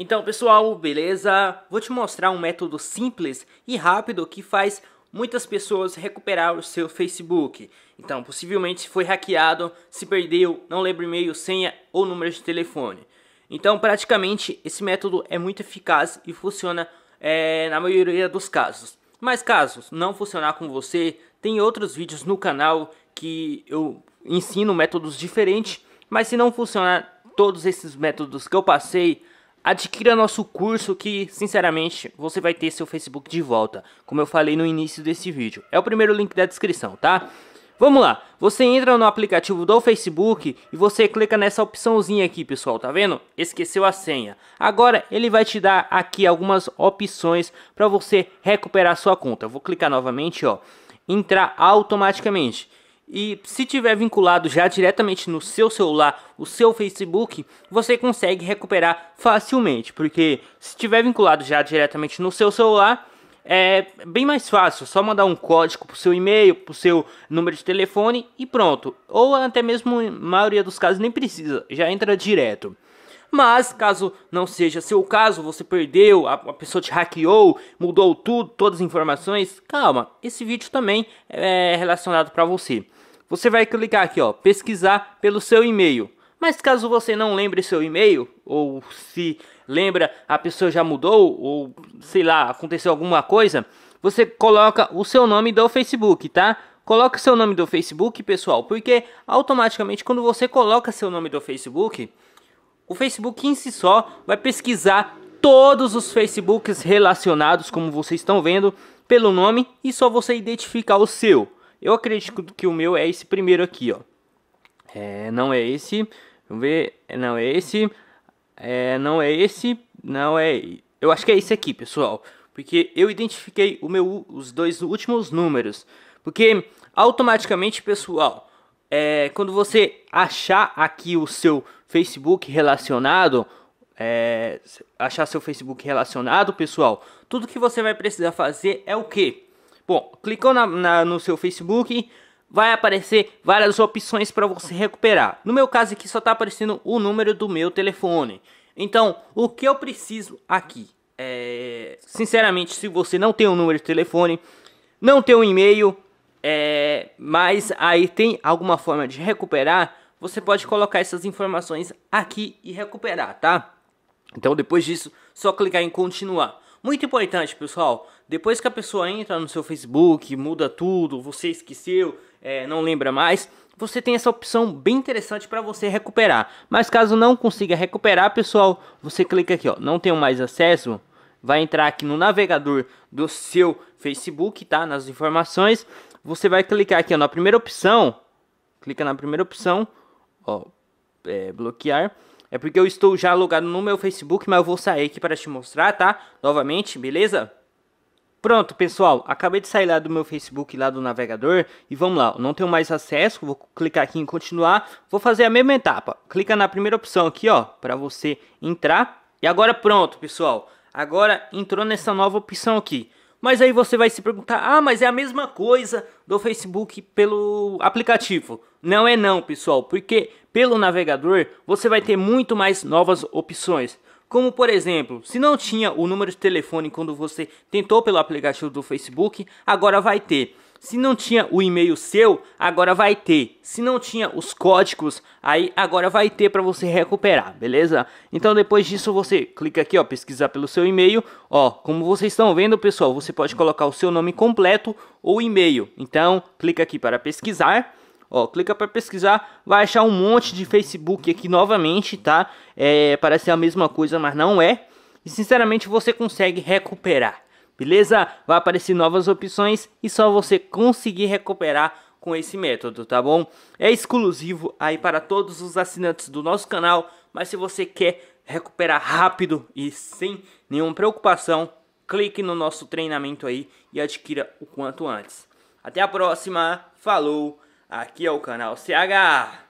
Então, pessoal, beleza? Vou te mostrar um método simples e rápido que faz muitas pessoas recuperar o seu Facebook. Então, possivelmente foi hackeado, se perdeu, não lembra e-mail, senha ou número de telefone. Então, praticamente, esse método é muito eficaz e funciona é, na maioria dos casos. Mas caso não funcionar com você, tem outros vídeos no canal que eu ensino métodos diferentes. Mas se não funcionar todos esses métodos que eu passei, Adquira nosso curso que, sinceramente, você vai ter seu Facebook de volta, como eu falei no início desse vídeo. É o primeiro link da descrição, tá? Vamos lá, você entra no aplicativo do Facebook e você clica nessa opçãozinha aqui, pessoal, tá vendo? Esqueceu a senha. Agora ele vai te dar aqui algumas opções para você recuperar sua conta. Eu vou clicar novamente, ó, entrar automaticamente. E se tiver vinculado já diretamente no seu celular, o seu Facebook, você consegue recuperar facilmente, porque se tiver vinculado já diretamente no seu celular, é bem mais fácil, só mandar um código pro seu e-mail, pro seu número de telefone e pronto. Ou até mesmo, na maioria dos casos, nem precisa, já entra direto. Mas caso não seja seu caso, você perdeu, a, pessoa te hackeou, mudou tudo, todas as informações, calma, esse vídeo também é relacionado para você você vai clicar aqui, ó, pesquisar pelo seu e-mail. Mas caso você não lembre seu e-mail, ou se lembra, a pessoa já mudou, ou sei lá, aconteceu alguma coisa, você coloca o seu nome do Facebook, tá? Coloca seu nome do Facebook, pessoal, porque automaticamente quando você coloca seu nome do Facebook, o Facebook em si só vai pesquisar todos os Facebooks relacionados, como vocês estão vendo, pelo nome e só você identificar o seu. Eu acredito que o meu é esse primeiro aqui, ó. É, não é esse. Vamos ver. É, não é esse. É, não é esse. Não é. Eu acho que é esse aqui, pessoal. Porque eu identifiquei o meu, os dois últimos números. Porque automaticamente, pessoal, é, quando você achar aqui o seu Facebook relacionado, é, achar seu Facebook relacionado, pessoal, tudo que você vai precisar fazer é o que? Bom, clicou na, na, no seu Facebook, vai aparecer várias opções para você recuperar. No meu caso aqui só está aparecendo o número do meu telefone. Então, o que eu preciso aqui? É, sinceramente, se você não tem um número de telefone, não tem um e-mail, é, mas aí tem alguma forma de recuperar, você pode colocar essas informações aqui e recuperar, tá? Então, depois disso, só clicar em continuar. Muito importante, pessoal. Depois que a pessoa entra no seu Facebook, muda tudo, você esqueceu, é, não lembra mais, você tem essa opção bem interessante para você recuperar. Mas caso não consiga recuperar, pessoal, você clica aqui, ó, não tenho mais acesso, vai entrar aqui no navegador do seu Facebook, tá? Nas informações, você vai clicar aqui ó, na primeira opção, clica na primeira opção, ó, é, bloquear. É porque eu estou já logado no meu Facebook, mas eu vou sair aqui para te mostrar, tá? Novamente, beleza? Pronto, pessoal, acabei de sair lá do meu Facebook, lá do navegador, e vamos lá, eu não tenho mais acesso, vou clicar aqui em continuar, vou fazer a mesma etapa. Clica na primeira opção aqui, ó, para você entrar. E agora pronto, pessoal, agora entrou nessa nova opção aqui. Mas aí você vai se perguntar: ah, mas é a mesma coisa do Facebook pelo aplicativo. Não é, não, pessoal, porque pelo navegador você vai ter muito mais novas opções. Como por exemplo, se não tinha o número de telefone quando você tentou pelo aplicativo do Facebook, agora vai ter. Se não tinha o e-mail seu, agora vai ter. Se não tinha os códigos, aí agora vai ter para você recuperar, beleza? Então depois disso você clica aqui, ó, pesquisar pelo seu e-mail. Ó, como vocês estão vendo, pessoal, você pode colocar o seu nome completo ou e-mail. Então, clica aqui para pesquisar. Ó, clica para pesquisar, vai achar um monte de Facebook aqui novamente, tá? É, parece a mesma coisa, mas não é. E sinceramente você consegue recuperar beleza? Vai aparecer novas opções e só você conseguir recuperar com esse método, tá bom? É exclusivo aí para todos os assinantes do nosso canal, mas se você quer recuperar rápido e sem nenhuma preocupação, clique no nosso treinamento aí e adquira o quanto antes. Até a próxima, falou, aqui é o canal CH!